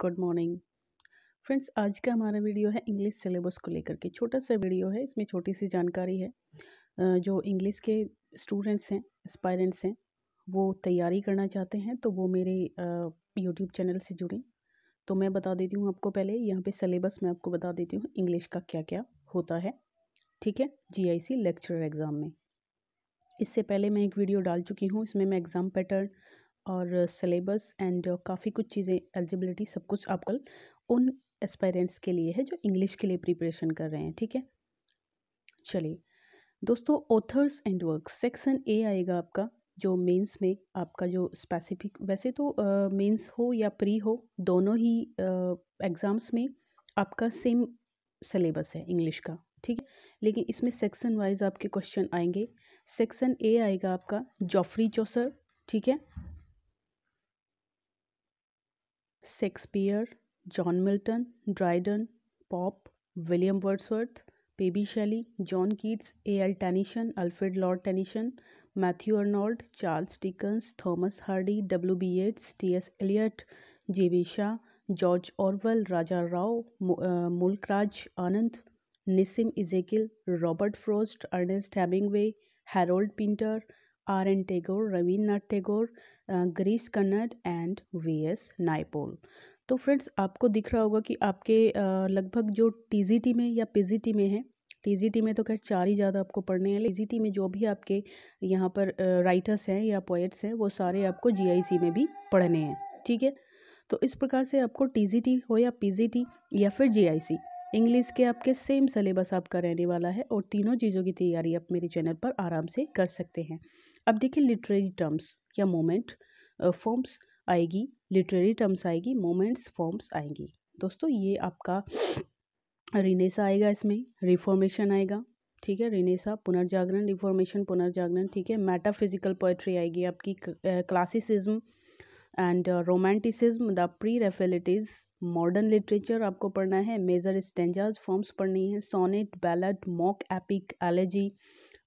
good morning friends आज का हमारा वीडियो है इंग्लिश सिलेबस को लेकर के छोटा सा वीडियो है इसमें छोटी सी जानकारी है जो इंग्लिश के स्टूडेंट्स हैं एस्पायरेंट्स हैं वो तैयारी करना चाहते हैं तो वो मेरे यूट्यूब चैनल से जुड़ें तो मैं बता देती हूँ आपको पहले यहाँ पे सिलेबस मैं आपको बता देती हूँ इंग्लिश का क्या क्या होता है ठीक है सी लेक्चरर एग्ज़ाम में इससे पहले मैं एक वीडियो डाल चुकी हूँ इसमें मैं एग्ज़ाम पैटर्न और सिलेबस एंड काफ़ी कुछ चीज़ें एलिजिबिलिटी सब कुछ आपको उन एस्पायरेंट्स के लिए है जो इंग्लिश के लिए प्रिपरेशन कर रहे हैं ठीक है चलिए दोस्तों authors and work section A आएगा आपका जो मेंस में आपका जो स्पेसिफिक वैसे तो मेंस हो या प्री हो दोनों ही एग्ज़ाम्स में आपका सेम सिलेबस है इंग्लिश का ठीक है लेकिन इसमें सेक्शन वाइज आपके क्वेश्चन आएंगे सेक्शन ए आएगा आपका जॉफरी चौसर ठीक है Shakespeare John Milton Dryden Pope William Wordsworth P B Shelley John Keats A L Tennyson Alfred Lord Tennyson Matthew Arnold Charles Dickens Thomas Hardy W B Yeats T S Eliot J Shaw George Orwell Raja Rao Mulk Raj Anand Nissim Ezekiel Robert Frost Ernest Hemingway Harold Pinter R N Tagore Rabindranath Tagore Girish Karnad and we S Naipaul तो friends आपको दिख रहा होगा कि आपके uh, लगभग जो T में या पी में है टी में तो खैर चार ही ज़्यादा आपको पढ़ने हैं लेकिन टी में जो भी आपके यहाँ पर राइटर्स uh, हैं या पोइट्स हैं वो सारे आपको जी में भी पढ़ने हैं ठीक है तो इस प्रकार से आपको टी हो या पी या फिर जी इंग्लिश के आपके सेम सलेबस आपका रहने वाला है और तीनों चीज़ों की तैयारी आप मेरे चैनल पर आराम से कर सकते हैं अब देखिए लिटरेरी टर्म्स या मोमेंट फॉर्म्स आएगी लिटरेरी टर्म्स आएगी मोमेंट्स फॉर्म्स आएंगी दोस्तों ये आपका रिनेसा आएगा इसमें रिफॉर्मेशन आएगा ठीक है रिनेसा पुनर्जागरण रिफॉर्मेशन पुनर्जागरण ठीक है मेटाफिजिकल पोइट्री आएगी आपकी classicism and romanticism the pre Raphaelites modern literature आपको पढ़ना है मेजर स्टेंजाज फॉर्म्स पढ़नी है sonnet ballad mock epic elegy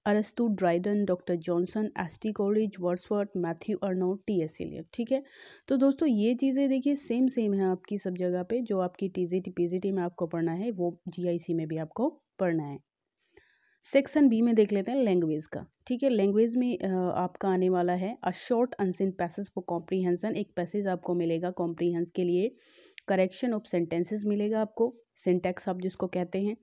अरस्तु Dryden Doctor Johnson S T Coleridge Wordsworth Matthew Arnold T S Eliot ठीक है तो दोस्तों ये चीज़ें देखिए सेम सेम है आपकी सब जगह पे जो आपकी T G T P G T में आपको पढ़ना है वो जी आई सी में भी आपको पढ़ना है सेक्शन बी में देख लेते हैं लैंग्वेज का ठीक है लैंग्वेज में आपका आने वाला है a short unseen passage for comprehension एक पैसेज आपको मिलेगा कॉम्प्रीहेंस के लिए करेक्शन ऑफ सेंटेंसेस मिलेगा आपको सिंटेक्स आप जिसको कहते हैं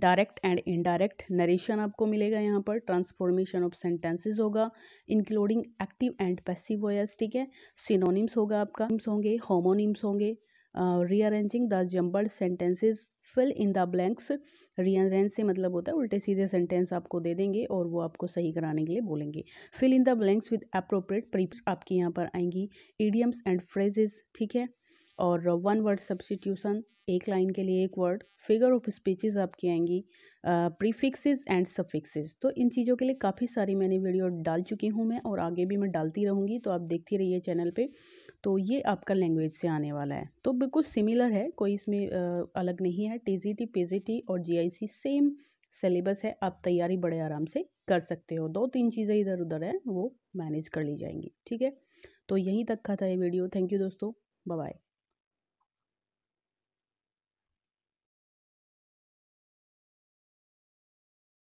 डायरेक्ट एंड इनडायरेक्ट नरेशन आपको मिलेगा यहाँ पर ट्रांसफॉर्मेशन ऑफ सेंटेंसेस होगा including active and passive voice ठीक है सिनोनिम्स होगा आपका होंगे होमोनिम्स होंगे rearranging the jumbled sentences fill in the blanks rearrange से मतलब होता है उल्टे सीधे सेंटेंस आपको दे देंगे और वो आपको सही कराने के लिए बोलेंगे fill in the blanks with appropriate preps आपकी यहाँ पर आएंगी ईडियम्स एंड फ्रेजेस ठीक है और वन वर्ड सब्सटीट्यूशन एक लाइन के लिए एक वर्ड फिगर ऑफ स्पीचेस आपकी आएंगी प्रीफिक्सेस एंड सफिक्सेस तो इन चीज़ों के लिए काफ़ी सारी मैंने वीडियो डाल चुकी हूँ मैं और आगे भी मैं डालती रहूँगी तो आप देखती रहिए चैनल पे तो ये आपका लैंग्वेज से आने वाला है तो बिल्कुल सिमिलर है कोई इसमें अलग नहीं है T G T P G T और जी आई सी सेम सिलेबस है आप तैयारी बड़े आराम से कर सकते हो दो तीन चीज़ें इधर उधर हैं वो मैनेज कर ली जाएंगी ठीक है तो यहीं तक का था ये वीडियो थैंक यू दोस्तों बाय